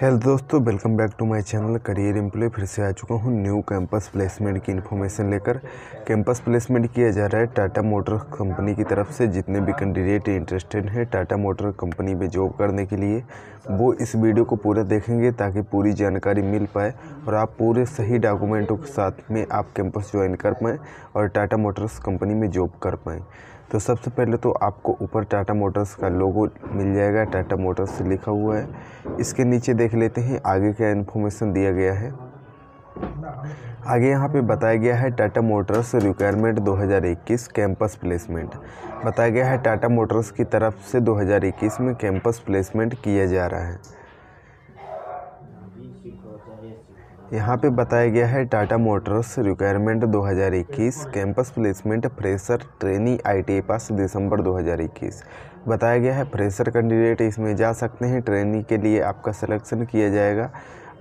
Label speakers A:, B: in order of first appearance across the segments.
A: hello दोस्तों welcome back to my channel career employ फिर से आ चुका हूँ न्यू कैंपस प्लेसमेंट की इन्फॉर्मेशन लेकर कैंपस प्लेसमेंट किया जा रहा है टाटा मोटर कंपनी की तरफ से जितने भी कैंडिडेट इंटरेस्टेड हैं टाटा मोटर कंपनी में जॉब करने के लिए वो इस वीडियो को पूरा देखेंगे ताकि पूरी जानकारी मिल पाए और आप पूरे सही डॉक्यूमेंटों के साथ में आप कैंपस ज्वाइन कर पाएँ और टाटा मोटर्स कंपनी में जॉब कर पाएँ तो सबसे पहले तो आपको ऊपर टाटा मोटर्स का लोगो मिल जाएगा टाटा मोटर्स लिखा हुआ है इसके नीचे देख लेते हैं आगे क्या इन्फॉर्मेशन दिया गया है आगे यहाँ पे बताया गया है Tata motors requirement 2021 campus placement बताया गया है टाटा मोटर्स की तरफ से 2021 में कैंपस प्लेसमेंट किया जा रहा है यहाँ पे बताया गया है Tata motors requirement 2021 campus placement fresher trainee ITI pass दिसंबर 2021 बताया गया है फ्रेशर कैंडिडेट इसमें जा सकते हैं ट्रेनी के लिए आपका सिलेक्शन किया जाएगा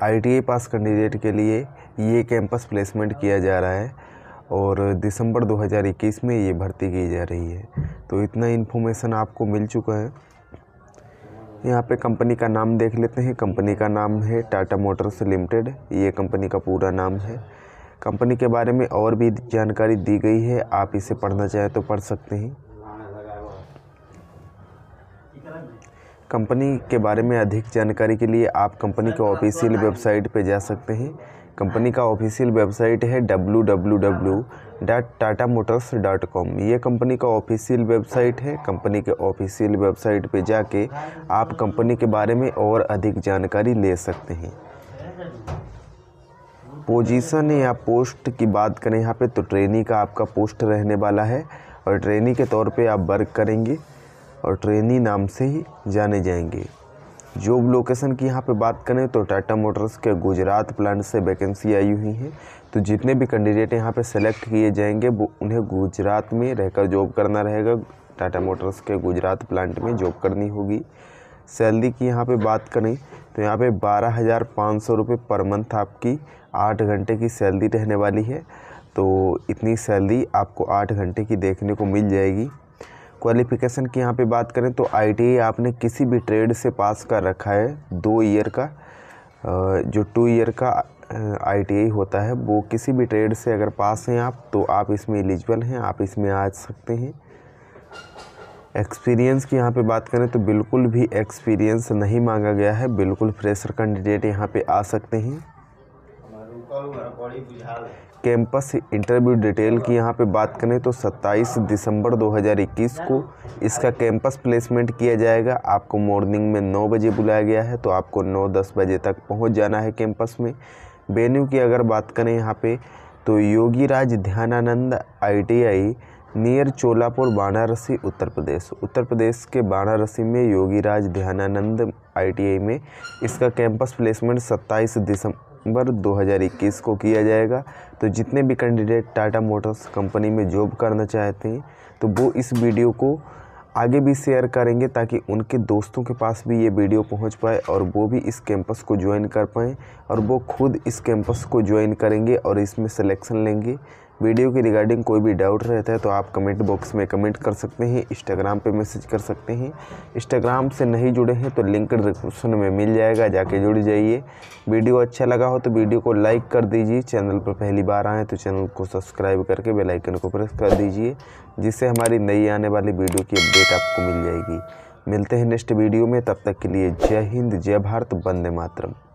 A: आईटीआई पास कैंडिडेट के लिए ये कैंपस प्लेसमेंट किया जा रहा है और दिसंबर 2021 में ये भर्ती की जा रही है तो इतना इन्फॉर्मेशन आपको मिल चुका है यहाँ पे कंपनी का नाम देख लेते हैं कंपनी का नाम है टाटा मोटर्स लिमिटेड ये कंपनी का पूरा नाम है कंपनी के बारे में और भी जानकारी दी गई है आप इसे पढ़ना चाहें तो पढ़ सकते हैं कंपनी के बारे में अधिक जानकारी के लिए आप कंपनी के ऑफिशियल वेबसाइट पर जा सकते हैं कंपनी का ऑफिशियल वेबसाइट है W W W dot Tata Motors dot com ये कंपनी का ऑफिशियल वेबसाइट है कंपनी के ऑफिशियल वेबसाइट पे जाके आप कंपनी के बारे में और अधिक जानकारी ले सकते हैं पोजीशन या पोस्ट की बात करें यहाँ पे तो ट्रेनी का आपका पोस्ट रहने वाला है और ट्रेनी के तौर पे आप वर्क करेंगे और ट्रेनी नाम से ही जाने जाएंगे जॉब लोकेशन की यहाँ पे बात करें तो टाटा मोटर्स के गुजरात प्लांट से वैकेंसी आई हुई है तो जितने भी कैंडिडेट यहाँ पे सेलेक्ट किए जाएंगे वो उन्हें गुजरात में रहकर जॉब करना रहेगा टाटा मोटर्स के गुजरात प्लांट में जॉब करनी होगी सैलरी की यहाँ पे बात करें तो यहाँ पे बारह हज़ार पाँच सौ रुपये पर मंथ आपकी आठ घंटे की सैलरी रहने वाली है तो इतनी सैलरी आपको आठ घंटे की देखने को मिल जाएगी क्वालिफ़िकेशन की यहाँ पे बात करें तो आई e आपने किसी भी ट्रेड से पास कर रखा है दो ईयर का जो टू ईयर का आई e होता है वो किसी भी ट्रेड से अगर पास हैं आप तो आप इसमें एलिजिबल हैं आप इसमें आ सकते हैं एक्सपीरियंस की यहाँ पे बात करें तो बिल्कुल भी एक्सपीरियंस नहीं मांगा गया है बिल्कुल फ्रेशर कैंडिडेट यहाँ पे आ सकते हैं कैंपस इंटरव्यू डिटेल की यहाँ पे बात करें तो 27 दिसंबर 2021 को इसका कैंपस प्लेसमेंट किया जाएगा आपको मॉर्निंग में 9 बजे बुलाया गया है तो आपको 9-10 बजे तक पहुँच जाना है कैंपस में वेन्यू की अगर बात करें यहाँ पे तो योगी राज ध्यानानंद आईटीआई नियर चोलापुर बाणारसी उत्तर प्रदेश उत्तर प्रदेश के बाणारसी में योगी राज ध्यानानंद आई में इसका कैंपस प्लेसमेंट सत्ताईस दिसंबर सितंबर 2021 को किया जाएगा तो जितने भी कैंडिडेट टाटा मोटर्स कंपनी में जॉब करना चाहते हैं तो वो इस वीडियो को आगे भी शेयर करेंगे ताकि उनके दोस्तों के पास भी ये वीडियो पहुंच पाए और वो भी इस कैंपस को ज्वाइन कर पाएँ और वो खुद इस कैंपस को ज्वाइन करेंगे और इसमें सेलेक्शन लेंगे वीडियो की रिगार्डिंग कोई भी डाउट रहता है तो आप कमेंट बॉक्स में कमेंट कर सकते हैं इंस्टाग्राम पे मैसेज कर सकते हैं इंस्टाग्राम से नहीं जुड़े हैं तो लिंक डिस्क्रिप्शन में मिल जाएगा जाके जुड़ जाइए वीडियो अच्छा लगा हो तो वीडियो को लाइक कर दीजिए चैनल पर पहली बार आएँ तो चैनल को सब्सक्राइब करके बेलाइकन को प्रेस कर दीजिए जिससे हमारी नई आने वाली वीडियो की अपडेट आपको मिल जाएगी मिलते हैं नेक्स्ट वीडियो में तब तक के लिए जय हिंद जय भारत वंदे मातरम